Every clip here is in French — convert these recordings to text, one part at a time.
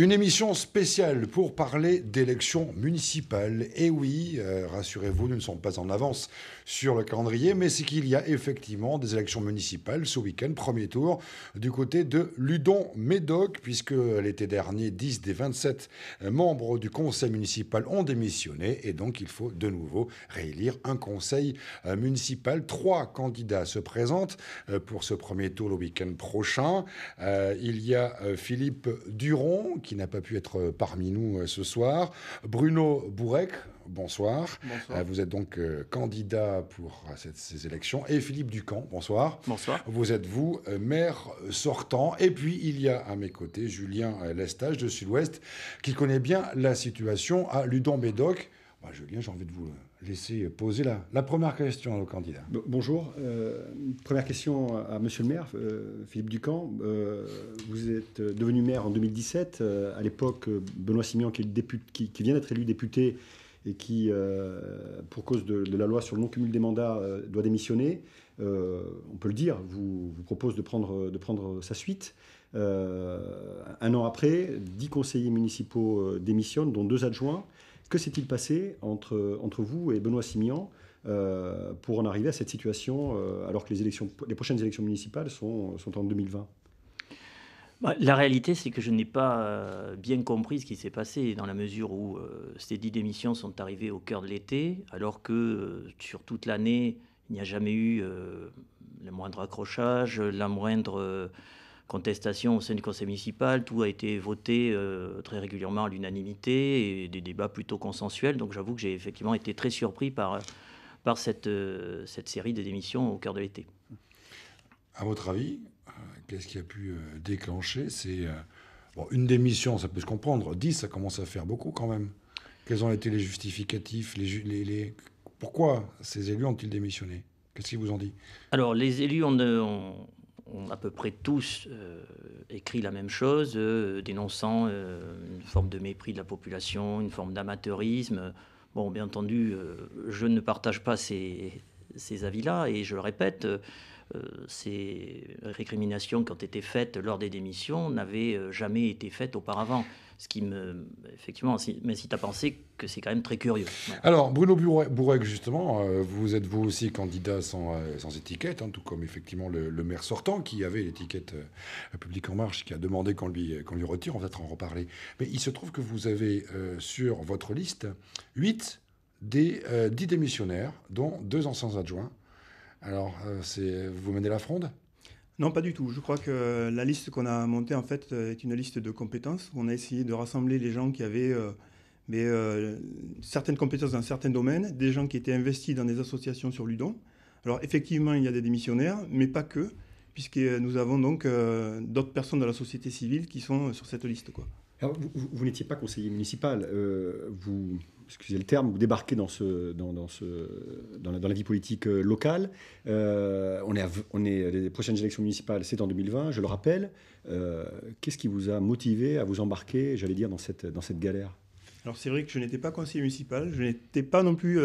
Une émission spéciale pour parler d'élections municipales. Et oui, euh, rassurez-vous, nous ne sommes pas en avance sur le calendrier, mais c'est qu'il y a effectivement des élections municipales ce week-end, premier tour, du côté de Ludon-Médoc, puisque l'été dernier, 10 des 27 euh, membres du conseil municipal ont démissionné, et donc il faut de nouveau réélire un conseil euh, municipal. Trois candidats se présentent pour ce premier tour le week-end prochain. il y a Philippe Duron, qui n'a pas pu être euh, parmi nous euh, ce soir. Bruno Bourec, bonsoir. Euh, vous êtes donc candidat pour ces élections. Et Philippe Ducamp, bonsoir. Bonsoir. Vous êtes, vous, maire sortant. Et puis, il y a à mes côtés Julien Lestage de Sud-Ouest, qui connaît bien la situation à ludon bédoc Julien, j'ai envie de vous laisser poser la, première question au candidat. Bonjour. Euh, première question à Monsieur le maire, euh, Philippe Ducamp. Euh, vous êtes devenu maire en 2017. à l'époque, Benoît Simian, qui, est député, qui, vient d'être élu député et qui, pour cause de, la loi sur le non-cumul des mandats, doit démissionner, on peut le dire, vous, vous propose de prendre, de prendre sa suite. un an après, dix conseillers municipaux démissionnent, dont deux adjoints. Que s'est-il passé entre, entre vous et Benoît Simian euh, pour en arriver à cette situation euh, alors que les, élections, les prochaines élections municipales sont, en 2020 bah, la réalité, c'est que je n'ai pas euh, bien compris ce qui s'est passé, dans la mesure où ces dix démissions sont arrivées au cœur de l'été, alors que sur toute l'année, il n'y a jamais eu le moindre accrochage, la moindre contestation au sein du conseil municipal. Tout a été voté euh, très régulièrement à l'unanimité et des débats plutôt consensuels. Donc j'avoue que j'ai effectivement été très surpris par, par cette, euh, cette série de démissions au cœur de l'été. À votre avis, euh, qu'est-ce qui a pu déclencher C'est une démission, ça peut se comprendre. dix, ça commence à faire beaucoup quand même. Quels ont été les justificatifs les, les, Pourquoi ces élus ont-ils démissionné Qu'est-ce qu'ils vous ont dit Alors, les élus ont, ont à peu près tous euh, écrit la même chose, euh, dénonçant euh, une forme de mépris de la population, une forme d'amateurisme. Bon, bien entendu, je ne partage pas ces, ces avis-là, et je le répète, euh, ces récriminations qui ont été faites lors des démissions n'avaient euh, jamais été faites auparavant ce qui me, effectivement, m'incite à penser que c'est quand même très curieux. Alors, Bruno Bourrec, justement, euh, vous êtes vous aussi candidat sans, sans étiquette, hein, tout comme effectivement le, maire sortant qui avait l'étiquette Public En Marche, qui a demandé qu'on lui, lui retire, on va peut-être en reparler. Mais il se trouve que vous avez sur votre liste 8 des 10 démissionnaires, dont deux anciens adjoints. Alors, euh, vous menez la fronde non, pas du tout. Je crois que la liste qu'on a montée, en fait, euh, est une liste de compétences. On a essayé de rassembler les gens qui avaient euh, mais, certaines compétences dans certains domaines, des gens qui étaient investis dans des associations sur Ludon. Alors, effectivement, il y a des démissionnaires, mais pas que, puisque nous avons donc d'autres personnes de la société civile qui sont sur cette liste. Quoi. Alors, vous, vous n'étiez pas conseiller municipal. vous excusez le terme, ou débarquer dans, ce, dans, ce, dans, la, vie politique euh, locale. Euh, on, est à, on est les prochaines élections municipales, c'est en 2020, je le rappelle. Euh, qu'est-ce qui vous a motivé à vous embarquer, j'allais dire, dans cette, dans cette galère Alors c'est vrai que je n'étais pas conseiller municipal, je n'étais pas non plus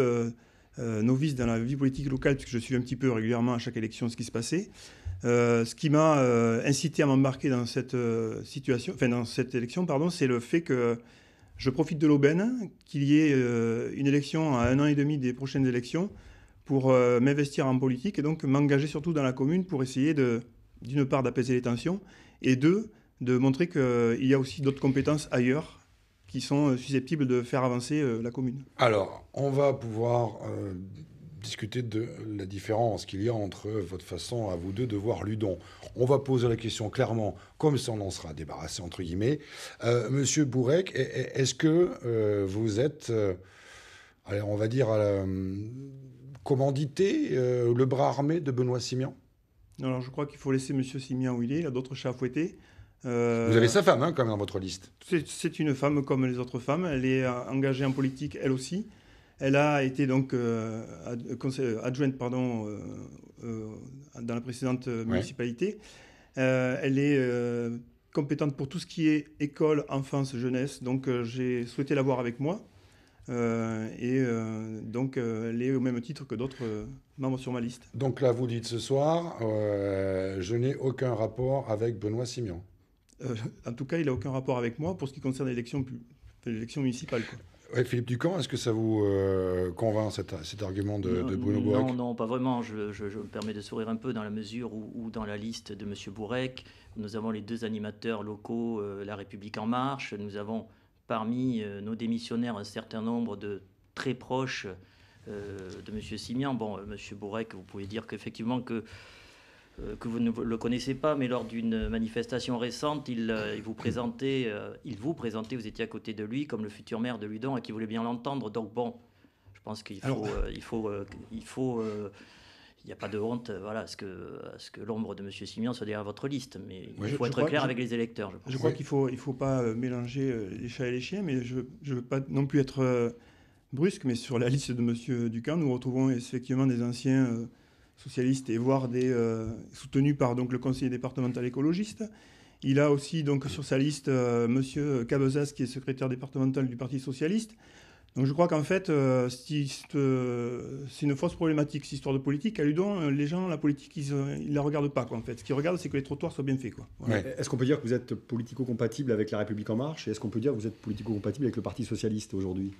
novice dans la vie politique locale, puisque je suis un petit peu régulièrement à chaque élection ce qui se passait. ce qui m'a incité à m'embarquer dans cette situation, enfin dans cette élection, pardon, c'est le fait que je profite de l'aubaine qu'il y ait euh, une élection à un an et demi des prochaines élections pour euh, m'investir en politique et donc m'engager surtout dans la commune pour essayer de, d'une part, d'apaiser les tensions et deux, de montrer qu'il euh, y a aussi d'autres compétences ailleurs qui sont susceptibles de faire avancer la commune. Alors, on va pouvoir discuter de la différence qu'il y a entre votre façon à vous deux de voir Ludon. On va poser la question clairement, comme ça on en sera débarrassé, entre guillemets. Euh, Monsieur Bourek, est-ce que euh, vous êtes, euh, on va dire, commandité, le bras armé de Benoît Simian Non, alors je crois qu'il faut laisser Monsieur Simian où il est, il a d'autres chats à fouetter. Vous avez sa femme hein, quand même dans votre liste. C'est une femme comme les autres femmes. Elle est engagée en politique elle aussi. Elle a été donc euh, euh, euh, adjointe pardon, dans la précédente municipalité. elle est compétente pour tout ce qui est école, enfance, jeunesse. Donc j'ai souhaité l'avoir avec moi. et donc, elle est au même titre que d'autres membres sur ma liste. Donc là, vous dites ce soir, je n'ai aucun rapport avec Benoît Simion. en tout cas, il n'a aucun rapport avec moi pour ce qui concerne l'élection, municipale. Philippe Ducamp, est-ce que ça vous euh, convainc cet, argument de, Bruno Bourrec Non, non, pas vraiment. Je, me permets de sourire un peu dans la mesure où, dans la liste de M. Bourrec, nous avons les deux animateurs locaux euh, La République En Marche. Nous avons parmi euh, nos démissionnaires un certain nombre de très proches de M. Simian. Bon, M. Bourrec, vous pouvez dire qu'effectivement que euh, que vous ne le connaissez pas, mais lors d'une manifestation récente, il, euh, vous présentait, euh, il vous présentait, vous étiez à côté de lui comme le futur maire de Ludon et qui voulait bien l'entendre. Donc bon, je pense qu'il faut, il faut, il faut, il n'y a pas de honte, voilà, à ce que, que l'ombre de M. Simian soit derrière votre liste, mais il faut être clair avec les électeurs. Je, je crois qu'il faut, il faut pas mélanger les chats et les chiens, mais je, ne veux pas non plus être brusque, mais sur la liste de M. Ducamp, nous retrouvons effectivement des anciens socialiste et voire des, euh, soutenu par donc, le conseiller départemental écologiste. Il a aussi donc, sur sa liste euh, M. Cabezas, qui est secrétaire départemental du Parti socialiste. Donc je crois qu'en fait, euh, c'est une fausse problématique, cette histoire de politique. À Ludon, les gens, la politique, ils ne la regardent pas. Quoi, en fait. Ce qu'ils regardent, c'est que les trottoirs soient bien faits. Quoi. Est-ce qu'on peut dire que vous êtes politico-compatible avec La République En Marche Et est-ce qu'on peut dire que vous êtes politico-compatible avec le Parti Socialiste aujourd'hui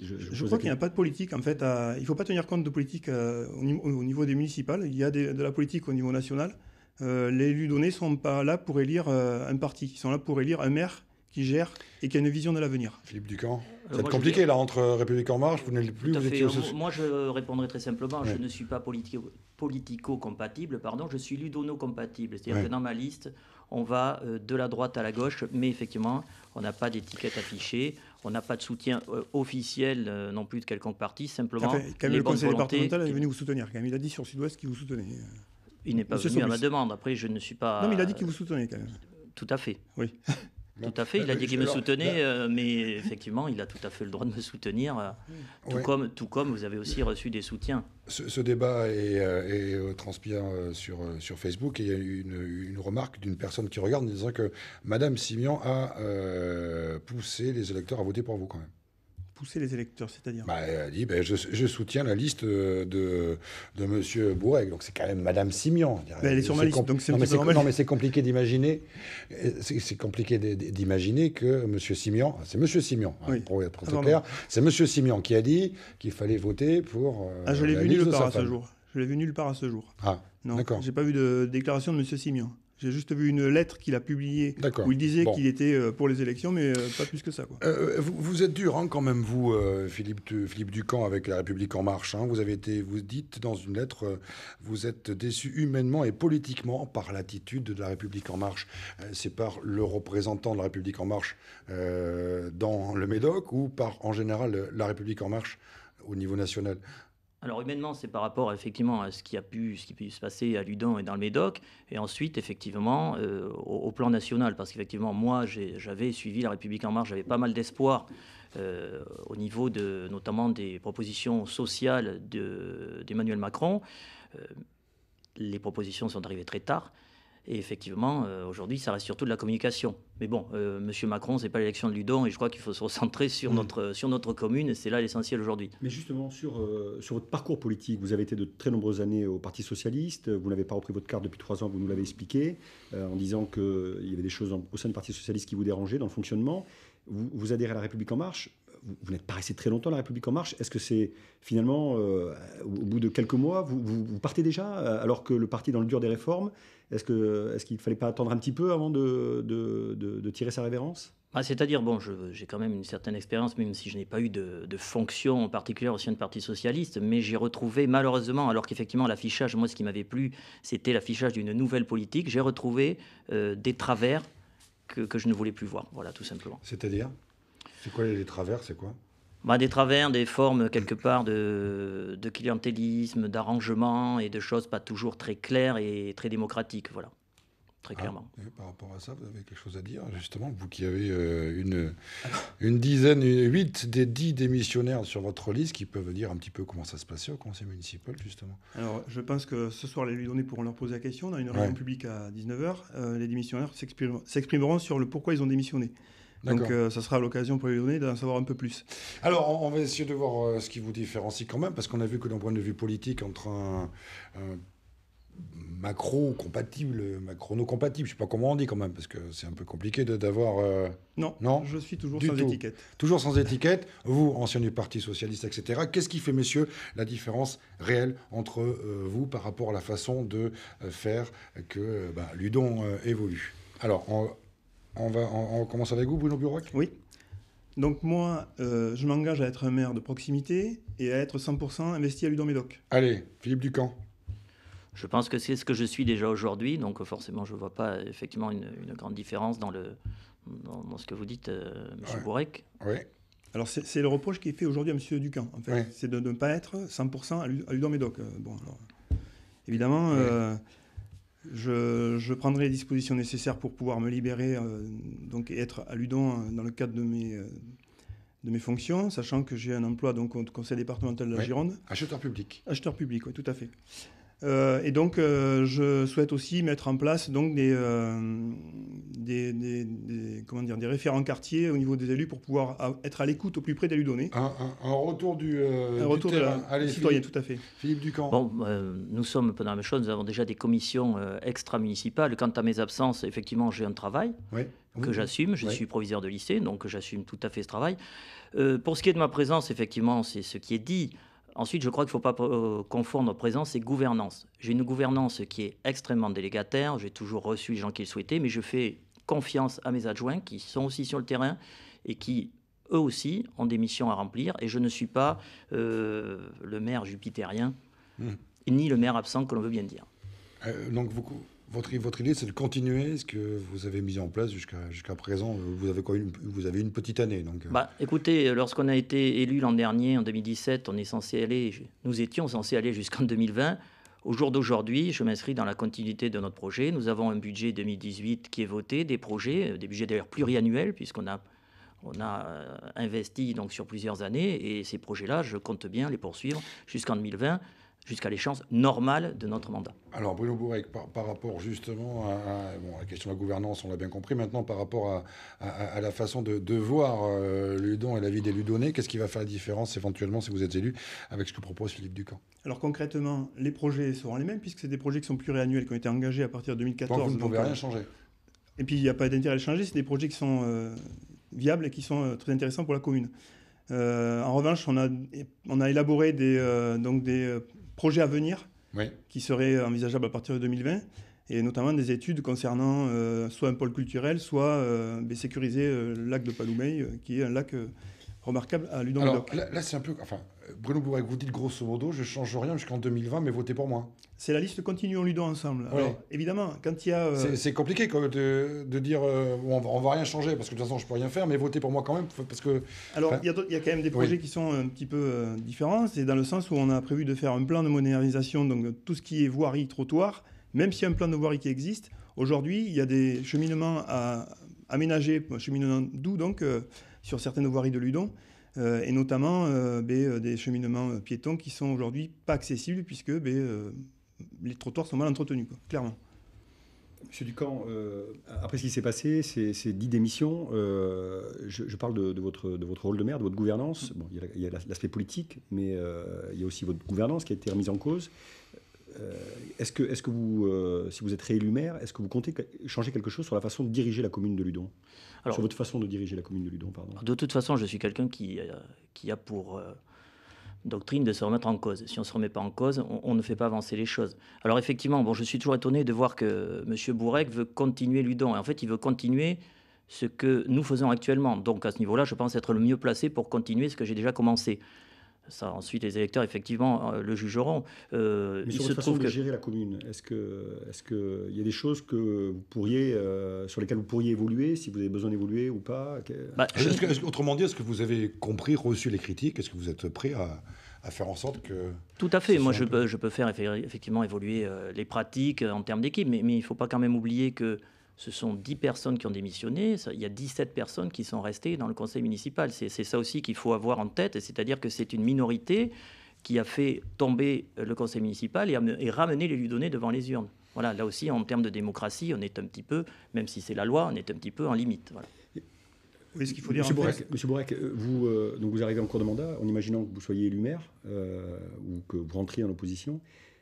je, crois qu'il n'y a pas de politique en fait. Il ne faut pas tenir compte de politique euh, au, niveau des municipales. Il y a de la politique au niveau national. Euh, les élus donnés ne sont pas là pour élire euh, un parti. Ils sont là pour élire un maire qui gère et qui a une vision de l'avenir. Philippe Ducamp, c'est compliqué là entre République en marche, vous n'êtes plus. Vous Moi, je répondrai très simplement. Je ne suis pas politico-compatible, pardon. Je suis ludono-compatible, c'est-à-dire que dans ma liste, on va de la droite à la gauche, mais effectivement, on n'a pas d'étiquette affichée. On n'a pas de soutien euh, officiel euh, non plus de quelconque parti, simplement. les quand le conseil départemental est venu vous soutenir. il a dit sur Sud-Ouest qu'il vous soutenait. Il n'est pas venu à ma demande. Après, je ne suis pas. Non, mais il a dit qu'il vous soutenait quand même. Tout à fait. Oui tout à fait, il a euh, dit qu'il me soutenait, euh, mais effectivement, il a tout à fait le droit de me soutenir, euh, hmm. tout, comme, tout comme vous avez aussi reçu des soutiens. Ce, débat est, transpire sur, Facebook et il y a eu une, remarque d'une personne qui regarde en disant que Madame Simian a poussé les électeurs à voter pour vous quand même pousser les électeurs, c'est-à-dire bah, Elle a dit bah, je, soutiens la liste euh, de, de M. Bourreg. Donc c'est quand même Madame Simian. Bah, elle est sur ma liste, donc c'est non, mais c'est compliqué d'imaginer. Euh, c'est compliqué d'imaginer que Monsieur Simian, c'est Monsieur Simian, hein, pour être ah, c'est Monsieur Simian qui a dit qu'il fallait voter pour. Euh, ah, je l'ai vu nulle part à ce jour. Je l'ai vu nulle part à ce jour. Ah, d'accord. J'ai pas vu de déclaration de Monsieur Simian. J'ai juste vu une lettre qu'il a publiée où il disait qu'il était euh, pour les élections, mais euh, pas plus que ça. Euh, vous, êtes dur hein, quand même, vous, Philippe, Philippe Ducamp, avec La République en marche. Hein. Vous avez été, vous dites dans une lettre, vous êtes déçu humainement et politiquement par l'attitude de La République en marche. C'est par le représentant de La République en marche dans le Médoc ou par, en général, La République en marche au niveau national alors humainement, c'est par rapport effectivement à ce qui a pu, ce qui a se passer à Ludan et dans le Médoc, et ensuite effectivement euh, au, plan national, parce qu'effectivement moi j'avais suivi La République en marche, j'avais pas mal d'espoir euh, au niveau de notamment des propositions sociales d'Emmanuel Macron. Euh, les propositions sont arrivées très tard. Et effectivement, euh, aujourd'hui, ça reste surtout de la communication. Mais bon, euh, Monsieur Macron, c'est pas l'élection de Ludon, et je crois qu'il faut se recentrer sur mm. notre sur notre commune. C'est là l'essentiel aujourd'hui. Mais justement sur euh, sur votre parcours politique, vous avez été de très nombreuses années au Parti socialiste. Vous n'avez pas repris votre carte depuis trois ans. Vous nous l'avez expliqué en disant qu'il y avait des choses au sein du Parti socialiste qui vous dérangeaient dans le fonctionnement. Vous, vous adhérez à La République en marche vous, n'êtes pas resté très longtemps à La République En Marche. Est-ce que c'est finalement, euh, au bout de quelques mois, vous, partez déjà euh, alors que le parti est dans le dur des réformes Est-ce qu'il est ne fallait pas attendre un petit peu avant de, de, tirer sa révérence bah, C'est-à-dire, bon, j'ai quand même une certaine expérience, même si je n'ai pas eu de, fonction en particulier au sein du Parti Socialiste, mais j'ai retrouvé, malheureusement, alors qu'effectivement, l'affichage, moi, ce qui m'avait plu, c'était l'affichage d'une nouvelle politique, j'ai retrouvé euh, des travers que, que, je ne voulais plus voir, voilà, tout simplement. C'est-à-dire c'est quoi les travers C'est quoi bah, des travers, des formes quelque part de, clientélisme, d'arrangement et de choses pas toujours très claires et très démocratiques, voilà, très ah, clairement. par rapport à ça, vous avez quelque chose à dire, justement, vous qui avez euh, une, une dizaine, une, huit des dix démissionnaires sur votre liste qui peuvent dire un petit peu comment ça se passait au conseil municipal, justement. Alors, je pense que ce soir, les données pourront leur poser la question. dans une réunion publique à 19h. Euh, les démissionnaires s'exprimeront sur le pourquoi ils ont démissionné. Donc euh, ça sera l'occasion pour les donner d'en savoir un peu plus. Alors on, va essayer de voir euh, ce qui vous différencie quand même, parce qu'on a vu que d'un point de vue politique, entre un, un macro compatible, macrono compatible, je sais pas comment on dit quand même, parce que c'est un peu compliqué d'avoir. Euh, non, non, je suis toujours sans étiquette. Toujours sans étiquette. Vous, ancien du Parti socialiste, etc. Qu'est-ce qui fait, messieurs, la différence réelle entre vous par rapport à la façon de faire que bah, Ludon évolue Alors, on, va, on, commence avec vous, Bruno Buroc Oui. Donc moi, euh, je m'engage à être un maire de proximité et à être 100% investi à mes médoc Allez, Philippe Ducamp. Je pense que c'est ce que je suis déjà aujourd'hui, donc forcément je ne vois pas effectivement une, grande différence dans, le, ce que vous dites, euh, M. Bourek. Oui. Alors c'est le reproche qui est fait aujourd'hui à M. Ducamp, en fait. C'est de ne pas être 100% à Ludomédoc. médoc euh, Bon, évidemment, je, prendrai les dispositions nécessaires pour pouvoir me libérer euh, donc, et être alludant euh, dans le cadre de mes, euh, de mes fonctions, sachant que j'ai un emploi donc, au conseil départemental de la Gironde. Acheteur public. Acheteur public, oui, tout à fait. Euh, et donc, euh, je souhaite aussi mettre en place donc, euh, des, comment dire, des référents quartiers au niveau des élus pour pouvoir être à l'écoute au plus près des élus donnés. Un, retour du, terrain. citoyen, tout à fait. Philippe Ducamp. Bon, nous sommes pendant la même chose. Nous avons déjà des commissions extra-municipales. Quant à mes absences, effectivement, j'ai un travail. que j'assume. Je suis proviseur de lycée, donc j'assume tout à fait ce travail. pour ce qui est de ma présence, effectivement, c'est ce qui est dit. Ensuite, je crois qu'il ne faut pas euh, confondre présence et gouvernance. J'ai une gouvernance qui est extrêmement délégataire, j'ai toujours reçu les gens qui le souhaitaient, mais je fais confiance à mes adjoints qui sont aussi sur le terrain et qui, eux aussi, ont des missions à remplir. Et je ne suis pas euh, le maire jupitérien, hmm. ni le maire absent que l'on veut bien dire. Euh, donc vous, votre, idée, c'est de continuer ce que vous avez mis en place jusqu'à présent. Vous avez, une, vous avez une petite année. Donc... Euh. Bah, écoutez, euh, lorsqu'on a été élu l'an dernier, en 2017, on est censé aller, nous étions censés aller jusqu'en 2020. Au jour d'aujourd'hui, je m'inscris dans la continuité de notre projet. Nous avons un budget 2018 qui est voté, des projets, euh, des budgets d'ailleurs pluriannuels, puisqu'on a, on a investi donc sur plusieurs années. Et ces projets-là, je compte bien les poursuivre jusqu'en 2020 jusqu'à l'échéance normale de notre mandat. Alors Bruno Bourrec, par, rapport justement à, la question de la gouvernance, on l'a bien compris, maintenant par rapport à, la façon de, voir euh, le don et la vie des donnés, qu'est-ce qui va faire la différence éventuellement si vous êtes élu avec ce que propose Philippe Ducamp Alors concrètement, les projets seront les mêmes puisque c'est des projets qui sont pluriannuels, qui ont été engagés à partir de 2014. vous ne pouvez rien euh, changer et puis, il n'y a pas d'intérêt à les changer. C'est des projets qui sont euh, viables et qui sont très intéressants pour la commune. en revanche, on a, on a élaboré des, donc des projets à venir qui seraient envisageables à partir de 2020 et notamment des études concernant euh, soit un pôle culturel, soit euh, sécuriser euh, le lac de Paloumeille, qui est un lac remarquable à ludon Alors, Là, c'est un peu. Enfin, Bruno Bourrec, vous dites grosso modo, je change rien jusqu'en 2020, mais votez pour moi. C'est la liste Continuons Ludo ensemble. Alors, évidemment, quand il y a. Euh, c'est compliqué de, dire euh, on, ne on va rien changer, parce que de toute façon, je peux rien faire, mais votez pour moi quand même. Parce que, Alors, il y, y, a quand même des projets qui sont un petit peu euh, différents. C'est dans le sens où on a prévu de faire un plan de modernisation, donc tout ce qui est voirie, trottoir, même s'il y a un plan de voirie qui existe, aujourd'hui, il y a des cheminements à aménager, cheminements doux, donc sur certaines voiries de Ludon, euh, et notamment euh, ben, euh, des cheminements piétons qui sont aujourd'hui pas accessibles puisque ben, les trottoirs sont mal entretenus, clairement. Monsieur Ducamp, après ce qui s'est passé, ces, dix démissions, je, parle de, votre, rôle de maire, de votre gouvernance. Mm. il y a l'aspect politique, mais il y a aussi votre gouvernance qui a été remise en cause. Euh, est-ce que, que vous, euh, si vous êtes réélu maire, est-ce que vous comptez changer quelque chose sur la façon de diriger la commune de Ludon Sur votre façon de diriger la commune de Ludon, pardon. De toute façon, je suis quelqu'un qui, euh, a pour doctrine de se remettre en cause. Si on ne se remet pas en cause, on, ne fait pas avancer les choses. Alors effectivement, bon, je suis toujours étonné de voir que M. Bourrec veut continuer Ludon. Et en fait, il veut continuer ce que nous faisons actuellement. Donc à ce niveau-là, je pense être le mieux placé pour continuer ce que j'ai déjà commencé. Ça, ensuite, les électeurs, effectivement, euh, le jugeront. Euh, mais sur il se façon trouve de que... gérer la commune, est-ce qu'il est que y a des choses que vous pourriez, euh, sur lesquelles vous pourriez évoluer, si vous avez besoin d'évoluer ou pas bah, Autrement dit, est-ce que vous avez compris, reçu les critiques Est-ce que vous êtes prêt à, faire en sorte que... Tout à fait. Moi, je peux, faire effectivement évoluer les pratiques en termes d'équipe, mais, mais, il ne faut pas quand même oublier que ce sont 10 personnes qui ont démissionné, il y a 17 personnes qui sont restées dans le conseil municipal. C'est ça aussi qu'il faut avoir en tête, c'est-à-dire que c'est une minorité qui a fait tomber le conseil municipal et, et ramener les lui donnés devant les urnes. Voilà, là aussi, en termes de démocratie, on est un petit peu, même si c'est la loi, on est un petit peu en limite. Oui, ce qu'il faut dire. Monsieur Bourrec, vous, euh, vous arrivez en cours de mandat en imaginant que vous soyez élu maire euh, ou que vous rentriez en opposition.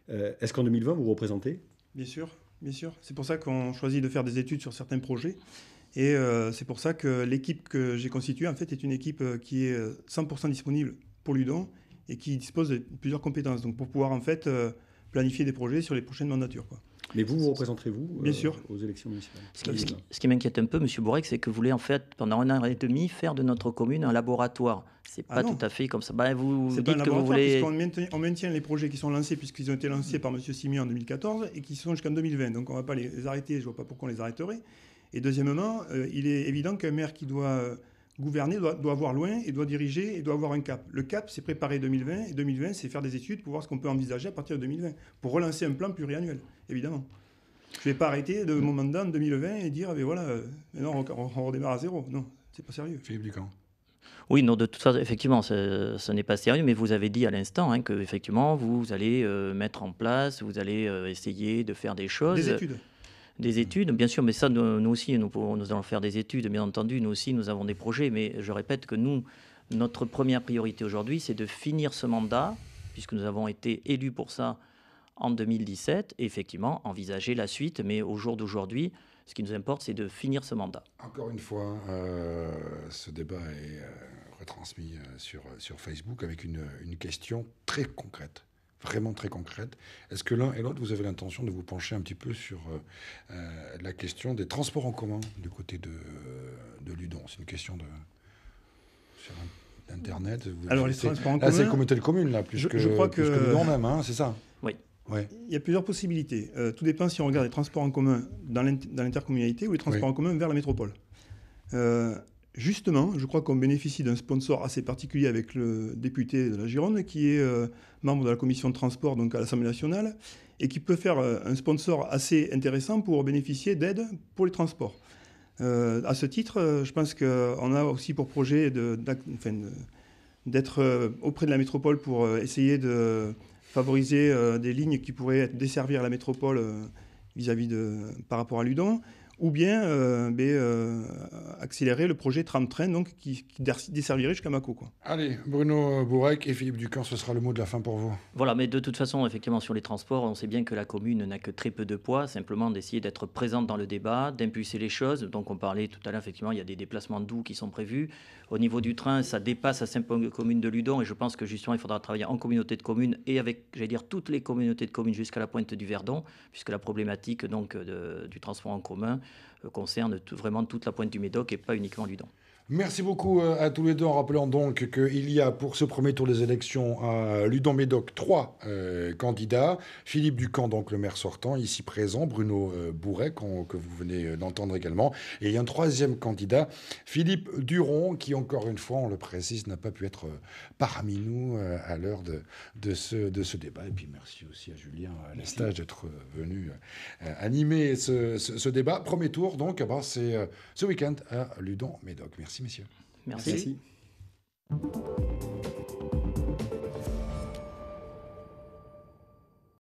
Euh, est-ce qu'en 2020, vous, vous représentez Bien sûr. Bien sûr, c'est pour ça qu'on choisit de faire des études sur certains projets. Et euh, c'est pour ça que l'équipe que j'ai constituée, en fait, est une équipe euh, qui est 100% euh, disponible pour Ludon et qui dispose de plusieurs compétences. Donc, pour pouvoir, en fait, planifier des projets sur les prochaines mandatures. Mais vous, vous représenterez-vous euh, aux élections municipales Ce qui, m'inquiète un peu, Monsieur Bourrec, c'est que vous voulez en fait, pendant un an et demi, faire de notre commune un laboratoire. C'est ah pas tout à fait comme ça. Ben, vous dites que vous voulez. On maintient, maintient, les projets qui sont lancés, puisqu'ils ont été lancés par M. Simier en 2014 et qui sont jusqu'en 2020. Donc on ne va pas les arrêter, je ne vois pas pourquoi on les arrêterait. Et deuxièmement, euh, il est évident qu'un maire qui doit. Euh, gouverner doit, doit, voir loin et doit diriger et doit avoir un cap. Le cap, c'est préparer 2020 et 2020, c'est faire des études pour voir ce qu'on peut envisager à partir de 2020 pour relancer un plan pluriannuel, évidemment. Je ne vais pas arrêter de mon mandat en 2020 et dire, mais ah ben voilà, maintenant euh, on, redémarre à zéro. Non, c'est pas sérieux. Philippe Ducamp. Oui, non, de toute façon, effectivement, ce, n'est pas sérieux, mais vous avez dit à l'instant hein, que effectivement, vous allez euh, mettre en place, vous allez euh, essayer de faire des choses. Des études des études, bien sûr, mais ça, nous, aussi, nous, allons faire des études, bien entendu, nous aussi, nous avons des projets, mais je répète que nous, notre première priorité aujourd'hui, c'est de finir ce mandat, puisque nous avons été élus pour ça en 2017, et effectivement, envisager la suite, mais au jour d'aujourd'hui, ce qui nous importe, c'est de finir ce mandat. Encore une fois, euh, ce débat est euh, retransmis euh, sur, sur Facebook avec une question très concrète vraiment très concrète. Est-ce que l'un et l'autre, vous avez l'intention de vous pencher un petit peu sur euh, euh, la question des transports en commun du côté de, Ludon C'est une question de... Internet. Alors, les transports en commun... c'est le comité de communes, là, plus que, je crois que, Ludon même, hein, c'est ça Oui. Ouais. Il y a plusieurs possibilités. Euh, tout dépend si on regarde les transports en commun dans l'intercommunalité ou les transports en commun vers la métropole. Euh, Justement, je crois qu'on bénéficie d'un sponsor assez particulier avec le député de la Gironde, qui est euh, membre de la commission de transport donc à l'Assemblée nationale, et qui peut faire euh, un sponsor assez intéressant pour bénéficier d'aide pour les transports. Euh, à ce titre, je pense qu'on a aussi pour projet d'être auprès de la métropole pour essayer de favoriser des lignes qui pourraient desservir la métropole vis-à-vis de par rapport à Ludon ou bien ben, accélérer le projet tram-train donc, qui, desservirait jusqu'à Mako. Allez, Bruno Bourec et Philippe Ducamp, ce sera le mot de la fin pour vous. Voilà, mais de toute façon, effectivement, sur les transports, on sait bien que la commune n'a que très peu de poids, simplement d'essayer d'être présente dans le débat, d'impulser les choses. Donc on parlait tout à l'heure, effectivement, il y a des déplacements doux qui sont prévus. Au niveau du train, ça dépasse la simple commune de Ludon et je pense que justement, il faudra travailler en communauté de communes et avec, j'allais dire, toutes les communautés de communes jusqu'à la pointe du Verdon, puisque la problématique donc du transport en commun concerne vraiment toute la pointe du Médoc et pas uniquement Ludon. Merci beaucoup euh, à tous les deux en rappelant donc qu'il y a pour ce premier tour des élections à Ludon-Médoc trois euh, candidats. Philippe Ducamp, donc le maire sortant, ici présent, Bruno euh, Bourret, que vous venez d'entendre également, et il y a un troisième candidat, Philippe Duron, qui encore une fois, on le précise, n'a pas pu être parmi nous à l'heure de, de, ce, de ce débat. Et puis merci aussi à Julien Lestage d'être venu animer ce, ce, débat. Premier tour donc, bah, c'est ce week-end à Ludon-Médoc. Merci. Merci, messieurs. Merci.